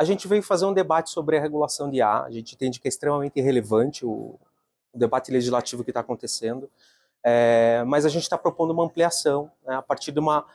A gente veio fazer um debate sobre a regulação de ar. A gente entende que é extremamente relevante o, o debate legislativo que está acontecendo, é, mas a gente está propondo uma ampliação né, a partir de uma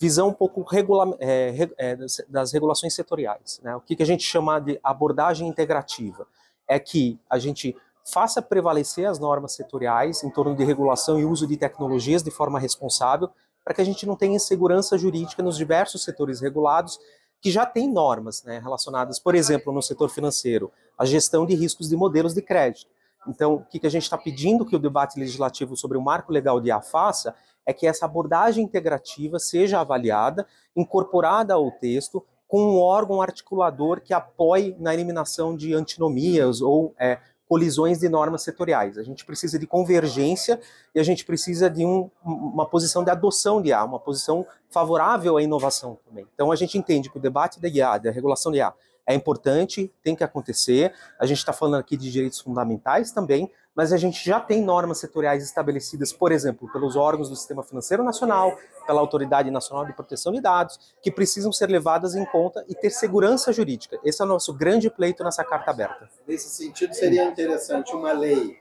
visão um pouco regula é, é, das regulações setoriais. Né? O que, que a gente chama de abordagem integrativa é que a gente faça prevalecer as normas setoriais em torno de regulação e uso de tecnologias de forma responsável, para que a gente não tenha insegurança jurídica nos diversos setores regulados que já tem normas né, relacionadas, por exemplo, no setor financeiro, a gestão de riscos de modelos de crédito. Então, o que, a gente está pedindo que o debate legislativo sobre o marco legal de IA faça é que essa abordagem integrativa seja avaliada, incorporada ao texto, com um órgão articulador que apoie na eliminação de antinomias ou é, colisões de normas setoriais. A gente precisa de convergência e a gente precisa de um, uma posição de adoção de IA, uma posição favorável à inovação também. Então a gente entende que o debate da IA, da regulação de IA, é importante, tem que acontecer. A gente está falando aqui de direitos fundamentais também, mas a gente já tem normas setoriais estabelecidas, por exemplo, pelos órgãos do Sistema Financeiro Nacional, pela Autoridade Nacional de Proteção de Dados, que precisam ser levadas em conta e ter segurança jurídica. Esse é o nosso grande pleito nessa carta aberta. Nesse sentido, seria interessante uma lei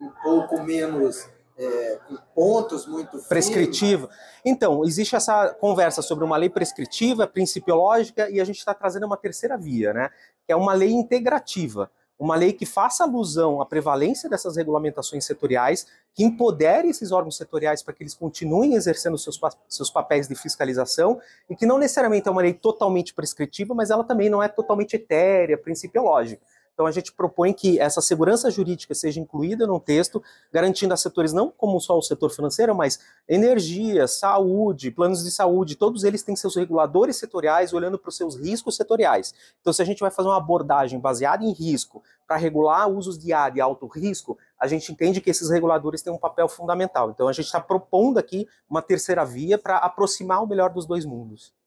um pouco menos é, pontos muito prescritiva. Então, existe essa conversa sobre uma lei prescritiva, principiológica, e a gente está trazendo uma terceira via, né? Que é uma lei integrativa uma lei que faça alusão à prevalência dessas regulamentações setoriais, que empodere esses órgãos setoriais para que eles continuem exercendo seus, seus papéis de fiscalização, e que não necessariamente é uma lei totalmente prescritiva, mas ela também não é totalmente etérea, principiológica. Então a gente propõe que essa segurança jurídica seja incluída no texto, garantindo a setores não como só o setor financeiro, mas energia, saúde, planos de saúde, todos eles têm seus reguladores setoriais olhando para os seus riscos setoriais. Então se a gente vai fazer uma abordagem baseada em risco para regular usos de área de alto risco, a gente entende que esses reguladores têm um papel fundamental. Então a gente está propondo aqui uma terceira via para aproximar o melhor dos dois mundos.